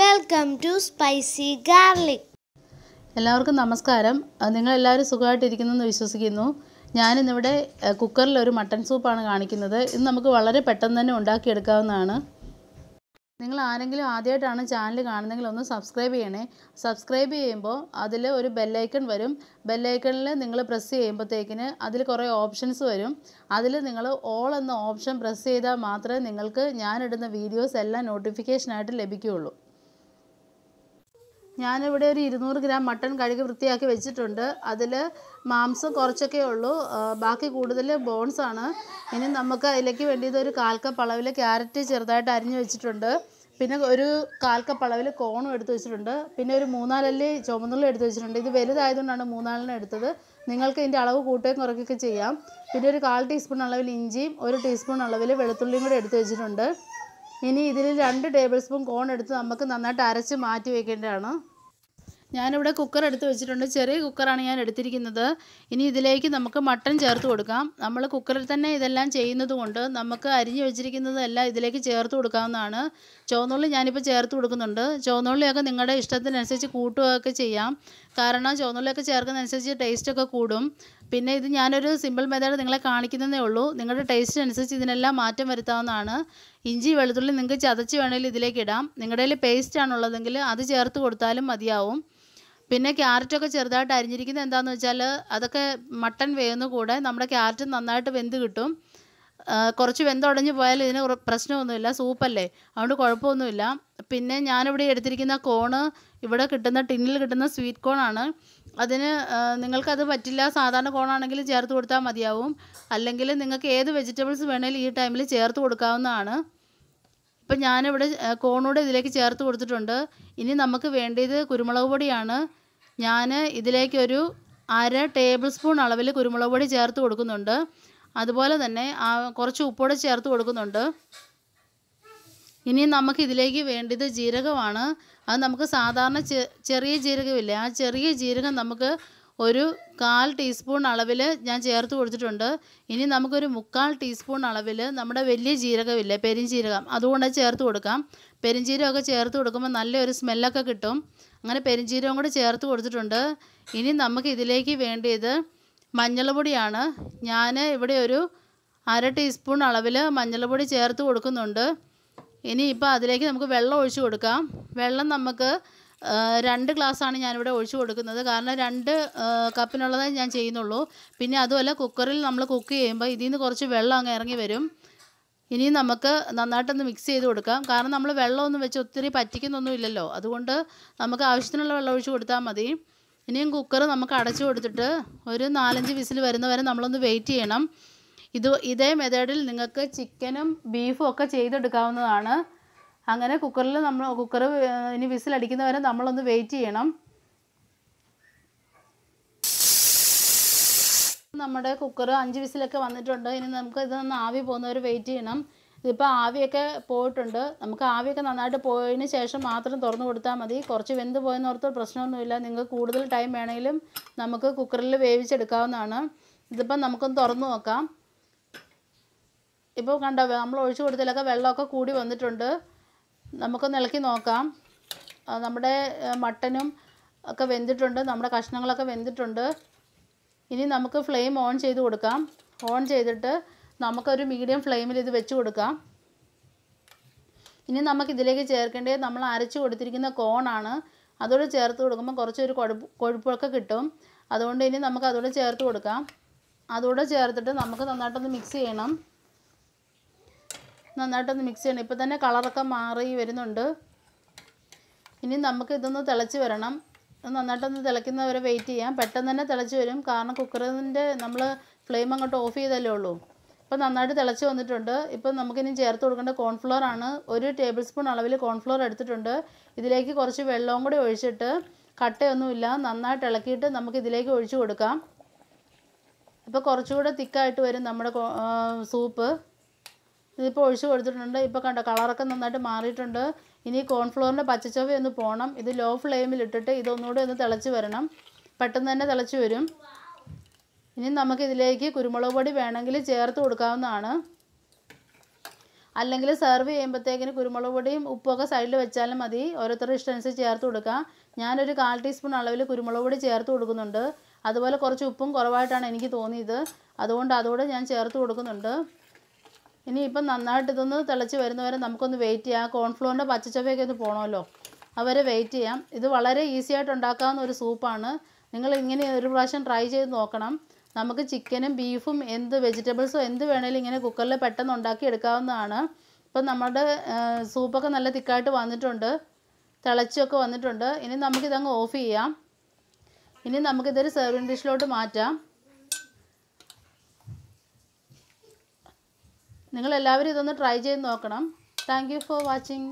welcome to spicy garlic എല്ലാവർക്കും നമസ്കാരം നിങ്ങളെല്ലാവരും എന്ന് വിശ്വസിക്കുന്നു ഞാനിന്നിവിടെ കുക്കറിൽ ഒരു മട്ടൺ സൂപ്പാണ് കാണിക്കുന്നത് ഇത് നമുക്ക് വളരെ പെട്ടെന്ന് തന്നെ ഉണ്ടാക്കിയെടുക്കാവുന്നതാണ് നിങ്ങൾ ആരെങ്കിലും ആദ്യമായിട്ടാണ് ചാനൽ കാണുന്നതെങ്കിൽ ഒന്ന് സബ്സ്ക്രൈബ് ചെയ്യണേ സബ്സ്ക്രൈബ് ചെയ്യുമ്പോൾ അതിൽ ഒരു ബെല്ലൈക്കൺ വരും ബെല്ലൈക്കണിൽ നിങ്ങൾ പ്രസ് ചെയ്യുമ്പോഴത്തേക്കിന് അതിൽ കുറേ ഓപ്ഷൻസ് വരും അതിൽ നിങ്ങൾ ഓൾ എന്ന ഓപ്ഷൻ പ്രസ് ചെയ്താൽ മാത്രമേ നിങ്ങൾക്ക് ഞാനിടുന്ന വീഡിയോസ് എല്ലാം നോട്ടിഫിക്കേഷനായിട്ട് ലഭിക്കുകയുള്ളൂ ഞാനിവിടെ ഒരു ഇരുന്നൂറ് ഗ്രാം മട്ടൺ കഴുകി വൃത്തിയാക്കി വെച്ചിട്ടുണ്ട് അതിൽ മാംസം കുറച്ചൊക്കെ ഉള്ളൂ ബാക്കി കൂടുതൽ ബോൺസാണ് ഇനി നമുക്ക് അതിലേക്ക് വേണ്ടിയത് ഒരു കാൽക്കപ്പ് കപ്പ് അളവിൽ ക്യാരറ്റ് ചെറുതായിട്ട് അരിഞ്ഞു വെച്ചിട്ടുണ്ട് പിന്നെ ഒരു കാൽക്കപ്പ് കപ്പ് അളവിൽ കോണും എടുത്ത് വെച്ചിട്ടുണ്ട് പിന്നെ ഒരു മൂന്നാലല്ലി ചുമന്നുള്ളി എടുത്ത് വെച്ചിട്ടുണ്ട് ഇത് വലുതായതുകൊണ്ടാണ് മൂന്നാലെണ്ണം എടുത്തത് നിങ്ങൾക്ക് ഇതിൻ്റെ അളവ് കൂട്ടുകയും കുറയ്ക്കുകയൊക്കെ ചെയ്യാം പിന്നെ ഒരു കാൽ ടീസ്പൂൺ അളവിൽ ഇഞ്ചിയും ഒരു ടീസ്പൂൺ അളവിൽ വെളുത്തുള്ളിയും കൂടെ എടുത്ത് വെച്ചിട്ടുണ്ട് ഇനി ഇതിൽ രണ്ട് ടേബിൾ സ്പൂൺ കോൺ എടുത്ത് നമുക്ക് നന്നായിട്ട് അരച്ച് മാറ്റി വയ്ക്കേണ്ടതാണ് ഞാനിവിടെ കുക്കർ എടുത്ത് വെച്ചിട്ടുണ്ട് ചെറിയ കുക്കറാണ് ഞാൻ എടുത്തിരിക്കുന്നത് ഇനി ഇതിലേക്ക് നമുക്ക് മട്ടൺ ചേർത്ത് കൊടുക്കാം നമ്മൾ കുക്കറിൽ തന്നെ ഇതെല്ലാം ചെയ്യുന്നത് നമുക്ക് അരിഞ്ഞ് വെച്ചിരിക്കുന്നതെല്ലാം ഇതിലേക്ക് ചേർത്ത് കൊടുക്കാവുന്നതാണ് ചുവന്നുള്ളി ഞാനിപ്പോൾ ചേർത്ത് കൊടുക്കുന്നുണ്ട് ചുവന്നുള്ളിയൊക്കെ നിങ്ങളുടെ ഇഷ്ടത്തിനനുസരിച്ച് കൂട്ടുകയൊക്കെ ചെയ്യാം കാരണം ചുവന്നുള്ളിയൊക്കെ ചേർക്കുന്നതനുസരിച്ച് ടേസ്റ്റൊക്കെ കൂടും പിന്നെ ഇത് ഞാനൊരു സിമ്പിൾ മെത്തേഡ് നിങ്ങളെ കാണിക്കുന്നതേ ഉള്ളൂ നിങ്ങളുടെ ടേസ്റ്റ് അനുസരിച്ച് ഇതിനെല്ലാം മാറ്റം വരുത്താവുന്നതാണ് ഇഞ്ചി വെളുത്തുള്ളി നിങ്ങൾക്ക് ചതച്ച് വേണമെങ്കിൽ ഇതിലേക്ക് ഇടാം നിങ്ങളുടെ കയ്യിൽ പേസ്റ്റ് ആണുള്ളതെങ്കിൽ അത് ചേർത്ത് കൊടുത്താലും മതിയാവും പിന്നെ ക്യാരറ്റൊക്കെ ചെറുതായിട്ട് അരിഞ്ഞിരിക്കുന്നത് എന്താണെന്ന് വെച്ചാൽ അതൊക്കെ മട്ടൻ വേവുന്ന കൂടെ നമ്മുടെ ക്യാരറ്റ് നന്നായിട്ട് വെന്ത് കിട്ടും കുറച്ച് വെന്തുടഞ്ഞു പോയാൽ ഇതിന് പ്രശ്നമൊന്നുമില്ല സൂപ്പല്ലേ അതുകൊണ്ട് കുഴപ്പമൊന്നുമില്ല പിന്നെ ഞാനിവിടെ എടുത്തിരിക്കുന്ന കോണ് ഇവിടെ കിട്ടുന്ന ടിന്നിൽ കിട്ടുന്ന സ്വീറ്റ് കോണാണ് അതിന് നിങ്ങൾക്കത് പറ്റില്ല സാധാരണ കോണാണെങ്കിൽ ചേർത്ത് കൊടുത്താൽ മതിയാവും അല്ലെങ്കിൽ നിങ്ങൾക്ക് ഏത് വെജിറ്റബിൾസ് വേണമെങ്കിലും ഈ ടൈമിൽ ചേർത്ത് കൊടുക്കാവുന്നതാണ് ഇപ്പം ഞാനിവിടെ കോണൂടെ ഇതിലേക്ക് ചേർത്ത് കൊടുത്തിട്ടുണ്ട് ഇനി നമുക്ക് വേണ്ടത് കുരുമുളക് പൊടിയാണ് ഞാൻ ഇതിലേക്കൊരു അര ടേബിൾ സ്പൂൺ അളവിൽ കുരുമുളക് പൊടി ചേർത്ത് കൊടുക്കുന്നുണ്ട് അതുപോലെ തന്നെ കുറച്ച് ഉപ്പുകൂടെ ചേർത്ത് കൊടുക്കുന്നുണ്ട് ഇനി നമുക്ക് ഇതിലേക്ക് വേണ്ടത് ജീരകമാണ് അത് നമുക്ക് സാധാരണ ചെറിയ ജീരകമില്ലേ ആ ചെറിയ ജീരകം നമുക്ക് ഒരു കാൽ ടീസ്പൂൺ അളവിൽ ഞാൻ ചേർത്ത് കൊടുത്തിട്ടുണ്ട് ഇനി നമുക്കൊരു മുക്കാൽ ടീസ്പൂൺ അളവിൽ നമ്മുടെ വലിയ ജീരകമില്ലേ പെരിഞ്ചീരകം അതുകൊണ്ട് ചേർത്ത് കൊടുക്കാം പെരിഞ്ചീരകമൊക്കെ ചേർത്ത് കൊടുക്കുമ്പോൾ നല്ലൊരു സ്മെല്ലൊക്കെ കിട്ടും അങ്ങനെ പെരിഞ്ചീരവും കൂടെ ചേർത്ത് കൊടുത്തിട്ടുണ്ട് ഇനി നമുക്ക് ഇതിലേക്ക് വേണ്ടിയത് മഞ്ഞൾപ്പൊടിയാണ് ഞാൻ ഇവിടെ ഒരു അര ടീസ്പൂൺ അളവിൽ മഞ്ഞൾപ്പൊടി ചേർത്ത് കൊടുക്കുന്നുണ്ട് ഇനി ഇപ്പോൾ അതിലേക്ക് നമുക്ക് വെള്ളം ഒഴിച്ചു കൊടുക്കാം വെള്ളം നമുക്ക് രണ്ട് ഗ്ലാസ്സാണ് ഞാനിവിടെ ഒഴിച്ചു കൊടുക്കുന്നത് കാരണം രണ്ട് കപ്പിനുള്ളതേ ഞാൻ ചെയ്യുന്നുള്ളൂ പിന്നെ അതുമല്ല കുക്കറിൽ നമ്മൾ കുക്ക് ചെയ്യുമ്പോൾ ഇതിൽ നിന്ന് കുറച്ച് വെള്ളം അങ്ങ് ഇറങ്ങി വരും ഇനി നമുക്ക് നന്നായിട്ടൊന്ന് മിക്സ് ചെയ്ത് കൊടുക്കാം കാരണം നമ്മൾ വെള്ളമൊന്നും വെച്ച് ഒത്തിരി പറ്റിക്കുന്നൊന്നും ഇല്ലല്ലോ അതുകൊണ്ട് നമുക്ക് ആവശ്യത്തിനുള്ള വെള്ളം ഒഴിച്ച് കൊടുത്താൽ മതി ഇനിയും കുക്കർ നമുക്ക് അടച്ചു കൊടുത്തിട്ട് ഒരു നാലഞ്ച് വിസിൽ വരുന്നവരെ നമ്മളൊന്ന് വെയിറ്റ് ചെയ്യണം ഇത് ഇതേ മെത്തേഡിൽ നിങ്ങൾക്ക് ചിക്കനും ബീഫും ഒക്കെ ചെയ്തെടുക്കാവുന്നതാണ് അങ്ങനെ കുക്കറിൽ നമ്മൾ കുക്കർ ഇനി വിസിലടിക്കുന്നവരെ നമ്മളൊന്ന് വെയിറ്റ് ചെയ്യണം നമ്മുടെ കുക്കർ അഞ്ച് വിസിലൊക്കെ വന്നിട്ടുണ്ട് ഇനി നമുക്ക് ഇത് നിന്ന് ആവി പോകുന്നവർ വെയിറ്റ് ചെയ്യണം ഇതിപ്പോൾ ആവിയൊക്കെ പോയിട്ടുണ്ട് നമുക്ക് ആവിയൊക്കെ നന്നായിട്ട് പോയതിന് ശേഷം മാത്രം തുറന്നു കൊടുത്താൽ മതി കുറച്ച് വെന്ത് പോയെന്നോർത്ത് പ്രശ്നമൊന്നുമില്ല നിങ്ങൾക്ക് കൂടുതൽ ടൈം വേണമെങ്കിലും നമുക്ക് കുക്കറിൽ വേവിച്ചെടുക്കാവുന്നതാണ് ഇതിപ്പം നമുക്കൊന്ന് തുറന്നു നോക്കാം ഇപ്പോൾ കണ്ട നമ്മൾ ഒഴിച്ചു കൊടുത്തതിലൊക്കെ വെള്ളമൊക്കെ കൂടി വന്നിട്ടുണ്ട് നമുക്കൊന്ന് ഇളക്കി നോക്കാം നമ്മുടെ മട്ടനും ഒക്കെ വെന്തിട്ടുണ്ട് നമ്മുടെ കഷ്ണങ്ങളൊക്കെ വെന്തിട്ടുണ്ട് ഇനി നമുക്ക് ഫ്ലെയിം ഓൺ ചെയ്ത് കൊടുക്കാം ഓൺ ചെയ്തിട്ട് നമുക്കൊരു മീഡിയം ഫ്ലെയിമിൽ ഇത് വെച്ച് കൊടുക്കാം ഇനി നമുക്ക് ഇതിലേക്ക് ചേർക്കേണ്ടത് നമ്മൾ അരച്ച് കൊടുത്തിരിക്കുന്ന കോണാണ് അതോട് ചേർത്ത് കൊടുക്കുമ്പോൾ കുറച്ചൊരു കൊഴുപ്പ് കൊഴുപ്പൊക്കെ കിട്ടും അതുകൊണ്ട് ഇനി നമുക്ക് അതോട് ചേർത്ത് കൊടുക്കാം അതോടെ ചേർത്തിട്ട് നമുക്ക് നന്നായിട്ടൊന്ന് മിക്സ് ചെയ്യണം നന്നായിട്ടൊന്ന് മിക്സ് ചെയ്യണം ഇപ്പം തന്നെ കളറൊക്കെ മാറി വരുന്നുണ്ട് ഇനി നമുക്ക് ഇതൊന്ന് തിളച്ച് വരണം നന്നായിട്ടൊന്ന് തിളയ്ക്കുന്നവരെ വെയിറ്റ് ചെയ്യാം പെട്ടെന്ന് തന്നെ തിളച്ച് വരും കാരണം കുക്കറിൻ്റെ നമ്മൾ ഫ്ലെയിം അങ്ങോട്ട് ഓഫ് ചെയ്തല്ലേ ഉള്ളൂ ഇപ്പം നന്നായിട്ട് തിളച്ച് വന്നിട്ടുണ്ട് ഇപ്പം നമുക്കിനി ചേർത്ത് കൊടുക്കേണ്ട കോൺഫ്ലോർ ആണ് ഒരു ടേബിൾ സ്പൂൺ അളവിൽ കോൺഫ്ലോർ എടുത്തിട്ടുണ്ട് ഇതിലേക്ക് കുറച്ച് വെള്ളവും കൂടി ഒഴിച്ചിട്ട് കട്ടയൊന്നുമില്ല നന്നായിട്ട് ഇളക്കിയിട്ട് നമുക്ക് ഇതിലേക്ക് ഒഴിച്ചു കൊടുക്കാം ഇപ്പോൾ കുറച്ചുകൂടെ തിക്കായിട്ട് വരും നമ്മുടെ സൂപ്പ് ഇതിപ്പോൾ ഒഴിച്ചു കൊടുത്തിട്ടുണ്ട് ഇപ്പോൾ കണ്ടോ കളറൊക്കെ നന്നായിട്ട് മാറിയിട്ടുണ്ട് ഇനി കോൺഫ്ലോറിൻ്റെ പച്ചച്ചൊവ്വ ഒന്ന് പോകണം ഇത് ലോ ഫ്ലെയിമിൽ ഇട്ടിട്ട് ഇതൊന്നുകൂടെ ഒന്ന് തിളച്ച് വരണം പെട്ടെന്ന് തന്നെ തിളച്ച് വരും ഇനി നമുക്ക് ഇതിലേക്ക് കുരുമുളക് പൊടി വേണമെങ്കിൽ ചേർത്ത് കൊടുക്കാവുന്നതാണ് അല്ലെങ്കിൽ സെർവ് ചെയ്യുമ്പോഴത്തേക്കിന് കുരുമുളക് പൊടിയും ഉപ്പൊക്കെ സൈഡിൽ വെച്ചാലും മതി ഓരോരുത്തരുടെ ഇഷ്ടമനുസരിച്ച് ചേർത്ത് കൊടുക്കാം ഞാനൊരു കാൽ ടീസ്പൂൺ അളവിൽ കുരുമുളക് പൊടി ചേർത്ത് കൊടുക്കുന്നുണ്ട് അതുപോലെ കുറച്ച് ഉപ്പും കുറവായിട്ടാണ് എനിക്ക് തോന്നിയത് അതുകൊണ്ട് അതുകൂടെ ഞാൻ ചേർത്ത് കൊടുക്കുന്നുണ്ട് ഇനിയിപ്പം നന്നായിട്ട് ഇതൊന്ന് തിളച്ച് വരുന്നവരെ നമുക്കൊന്ന് വെയിറ്റ് ചെയ്യാം കോൺഫ്ലോറിൻ്റെ പച്ചച്ചവയൊക്കെ ഒന്ന് പോകണമല്ലോ അവരെ വെയിറ്റ് ചെയ്യാം ഇത് വളരെ ഈസി ആയിട്ട് ഉണ്ടാക്കാവുന്ന ഒരു സൂപ്പാണ് നിങ്ങൾ ഇങ്ങനെ ഒരു പ്രാവശ്യം ട്രൈ ചെയ്ത് നോക്കണം നമുക്ക് ചിക്കനും ബീഫും എന്ത് വെജിറ്റബിൾസും എന്ത് വേണേലും ഇങ്ങനെ കുക്കറിൽ പെട്ടെന്ന് ഉണ്ടാക്കി എടുക്കാവുന്നതാണ് ഇപ്പം നമ്മുടെ സൂപ്പൊക്കെ നല്ല തിക്കായിട്ട് വന്നിട്ടുണ്ട് തിളച്ചൊക്കെ വന്നിട്ടുണ്ട് ഇനി നമുക്കിതങ്ങ് ഓഫ് ചെയ്യാം ഇനി നമുക്കിതൊരു സെർവിങ് ഡിഷിലോട്ട് മാറ്റാം നിങ്ങളെല്ലാവരും ഇതൊന്ന് ട്രൈ ചെയ്ത് നോക്കണം താങ്ക് ഫോർ വാച്ചിങ്